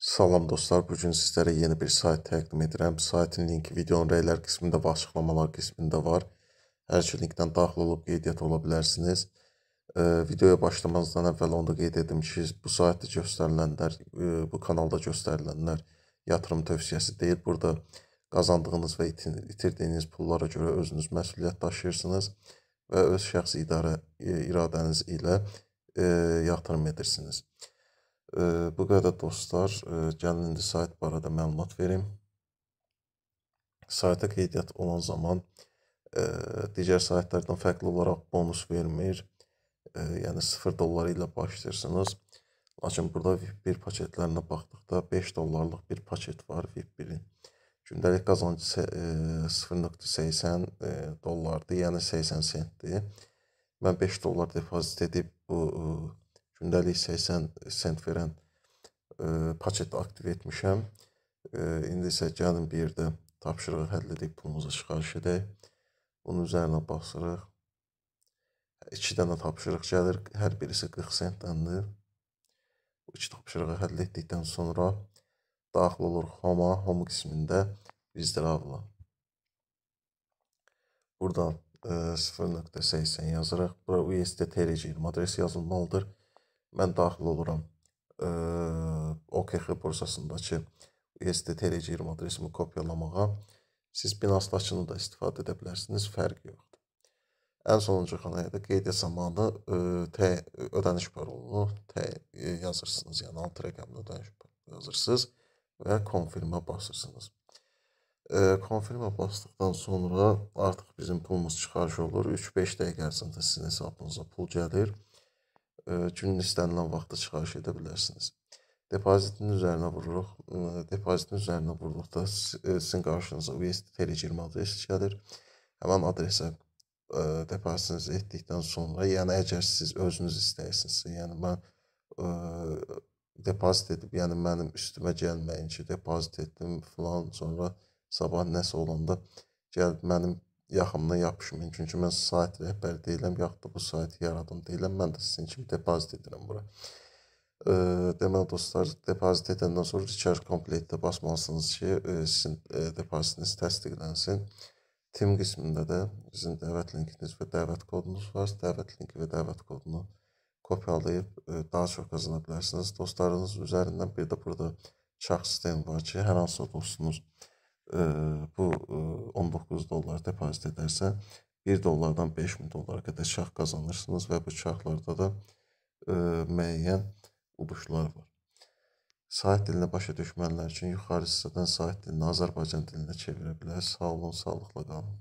Salam dostlar, bu gün sizlərə yeni bir sayt təqdim edirəm. Saytın linki videonun rəylər qismində və açıqlamalar qismində var. Hər iki linkdən daxil olub qeydiyyat ola bilərsiniz. E, videoya başlamazdan əvvəl onda qeyd edim ki, bu saytda göstərilənlər, e, bu kanalda göstərilənlər yatırım tövsiyəsi deyil. Burada qazandığınız və itirdiyiniz pullara görə özünüz məsuliyyət daşıyırsınız və öz şəxsi idarə e, iradəniz ilə e, yatırım edirsiniz. Bu qədər dostlar, e, gəlin indi sayt barədə məlumat verim. Sayta qeydiyyat olan zaman e, digər saytlardan fərqli olaraq bonus vermir. E, yəni 0 dollar ilə başlayırsınız. Lakin burada VIP 1 paketlərinə baxdıqda 5 dollarlıq bir paket var VIP 1-in. Gündəlik qazancı 0.80 dollardır, yəni 80 sentdir. Mən 5 dollar depozit edib bu Gündəlik 80 sent verən e, paket aktiv etmişəm. E, indi isə gəlin bir yerdə tapşırığı həll edib pulumuzu çıxarış edək. Bunun üzərinə basırıq. 2 dənə tapşırıq gəlir. Hər birisi 40 sentdəndir. Bu 2 tapşırığı həll etdikdən sonra daxil olur Home, Home qismində izdiravla. Buradan 0.80 e, yazırıq. Bura USDT rejim adresi yazılmalıdır mən daxil oluram OKX bursasındakı USDT RC20 adresimi kopyalamağa. Siz binasdakını da istifadə edə bilərsiniz, fərqi yoxdur. Ən sonuncu xanaya da qeydiyyat zamanı T ödəniş parolunu T yazırsınız, yəni alt rəqəmli ödəniş parolunu yazırsınız və konfirmə basırsınız. Konfirmə basdıqdan sonra artıq bizim pulumuz çıxarış olur. 3-5 dəqiqə ərzində sizin hesabınıza pul gəlir günün istənilən vaxtda çıxarış edə bilərsiniz. Depozitin üzərinə vururuq. Depozitin üzərinə vurduqda sizin qarşınıza USD Tele20 adres gəlir. Həmin adresə depozitinizi etdikdən sonra, yəni əgər siz özünüz istəyirsinizsə, yəni mən ə, depozit edib, yəni mənim üstümə gəlməyin ki, depozit etdim filan, sonra sabah nəsə olanda gəl mənim yaxımdan yapışmayın. Çünki mən sayt rəhbəri deyiləm, yaxud da bu saytı yaradan deyiləm. Mən də sizin kimi depozit edirəm bura. E, deməli dostlar, depozit edəndən sonra recharge complete-də basmalısınız ki, e, sizin e, depozitiniz təsdiqlənsin. Tim qismində də sizin dəvət linkiniz və dəvət kodunuz var. Dəvət linki və dəvət kodunu kopyalayıb daha çox qazana bilərsiniz. Dostlarınız üzərindən bir də burada şəxs sistemi var ki, hər hansı dostunuz bu 19 dollar depozit edərsə 1 dollardan 5000 dollara qədər şah qazanırsınız və bu şahlarda da ə, müəyyən uduşlar var. Sahət dilinə başa düşmənlər üçün yuxarı hissədən sahət dilini Azərbaycan dilinə çevirə bilər. Sağ olun, sağlıqla qalın.